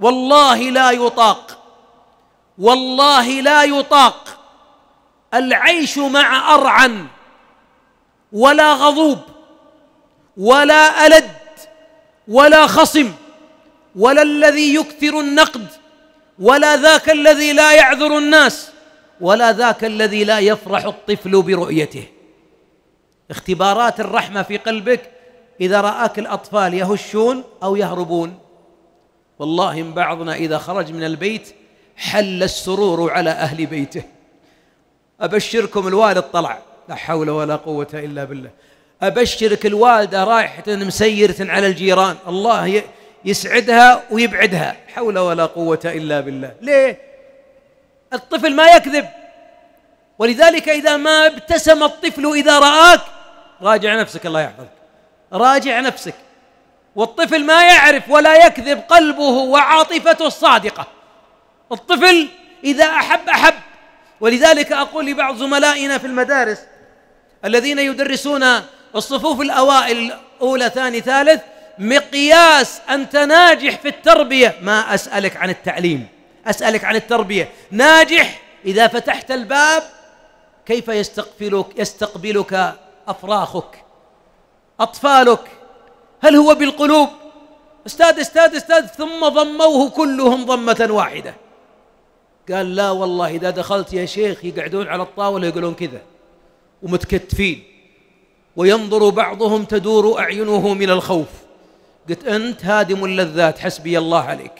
والله لا يطاق والله لا يطاق العيش مع أرعن ولا غضوب ولا ألد ولا خصم ولا الذي يكثر النقد ولا ذاك الذي لا يعذر الناس ولا ذاك الذي لا يفرح الطفل برؤيته اختبارات الرحمة في قلبك إذا رآك الأطفال يهشون أو يهربون والله إن بعضنا إذا خرج من البيت حل السرور على أهل بيته أبشركم الوالد طلع لا حول ولا قوة إلا بالله أبشرك الوالدة رايحة مسيرة على الجيران الله يسعدها ويبعدها حول ولا قوة إلا بالله ليه؟ الطفل ما يكذب ولذلك إذا ما ابتسم الطفل إذا رآك راجع نفسك الله يحفظك راجع نفسك والطفل ما يعرف ولا يكذب قلبه وعاطفته الصادقه الطفل اذا احب احب ولذلك اقول لبعض زملائنا في المدارس الذين يدرسون الصفوف الاوائل اولى ثاني ثالث مقياس انت ناجح في التربيه ما اسالك عن التعليم اسالك عن التربيه ناجح اذا فتحت الباب كيف يستقبلك يستقبلك افراخك اطفالك هل هو بالقلوب استاذ استاذ استاذ ثم ضموه كلهم ضمة واحدة قال لا والله إذا دخلت يا شيخ يقعدون على الطاولة يقولون كذا ومتكتفين وينظر بعضهم تدور أعينه من الخوف قلت أنت هادم اللذات حسبي الله عليك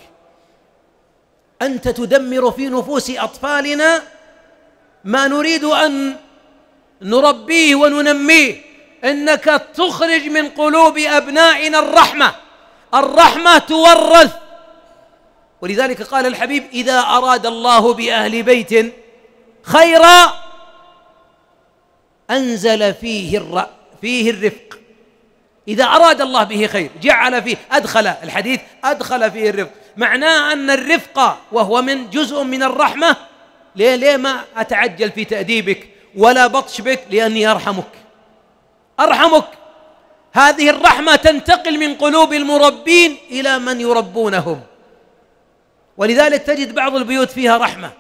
أنت تدمر في نفوس أطفالنا ما نريد أن نربيه وننميه إنك تخرج من قلوب أبنائنا الرحمة الرحمة تورث ولذلك قال الحبيب إذا أراد الله بأهل بيت خيرا أنزل فيه الرأ فيه الرفق إذا أراد الله به خير جعل فيه أدخل الحديث أدخل فيه الرفق معناه أن الرفق وهو من جزء من الرحمة ليه ليه ما أتعجل في تأديبك ولا بطش بك لأني أرحمك أرحمك هذه الرحمة تنتقل من قلوب المربين إلى من يربونهم ولذلك تجد بعض البيوت فيها رحمة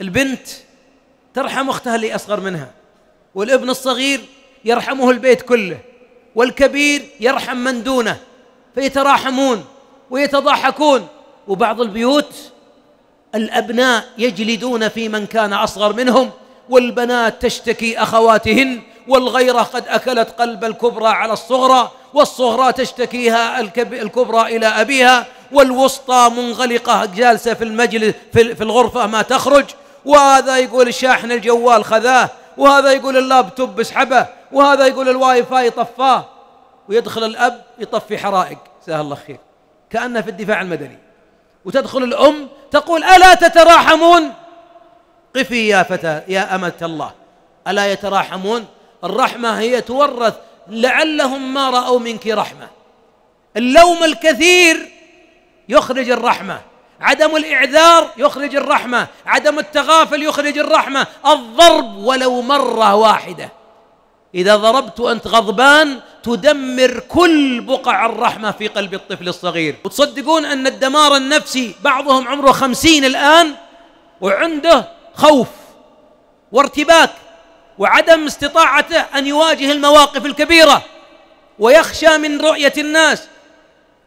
البنت ترحم أختها اللي أصغر منها والابن الصغير يرحمه البيت كله والكبير يرحم من دونه فيتراحمون ويتضاحكون وبعض البيوت الأبناء يجلدون في من كان أصغر منهم والبنات تشتكي أخواتهن والغيرة قد أكلت قلب الكبرى على الصغرى والصغرى تشتكيها الكبرى إلى أبيها والوسطى منغلقة جالسة في المجلس في الغرفة ما تخرج وهذا يقول الشاحن الجوال خذاه وهذا يقول اللابتوب اسحبه وهذا يقول الواي فاي طفاه ويدخل الأب يطفي حرائق جزاه الله خير كأنه في الدفاع المدني وتدخل الأم تقول ألا تتراحمون قفي يا فتى يا أمة الله ألا يتراحمون الرحمة هي تورث لعلهم ما رأوا منك رحمة اللوم الكثير يخرج الرحمة عدم الإعذار يخرج الرحمة عدم التغافل يخرج الرحمة الضرب ولو مرة واحدة إذا ضربت أنت غضبان تدمر كل بقع الرحمة في قلب الطفل الصغير وتصدقون أن الدمار النفسي بعضهم عمره خمسين الآن وعنده خوف وارتباك وعدم استطاعته ان يواجه المواقف الكبيره ويخشى من رؤيه الناس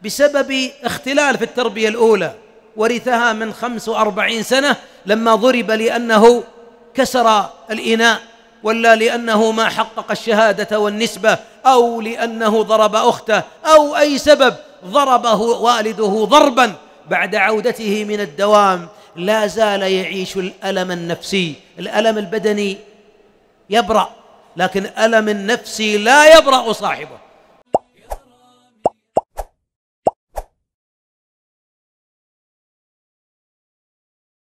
بسبب اختلال في التربيه الاولى ورثها من خمس واربعين سنه لما ضرب لانه كسر الاناء ولا لانه ما حقق الشهاده والنسبه او لانه ضرب اخته او اي سبب ضربه والده ضربا بعد عودته من الدوام لا زال يعيش الالم النفسي الالم البدني يبرأ لكن ألم النفس لا يبرأ صاحبه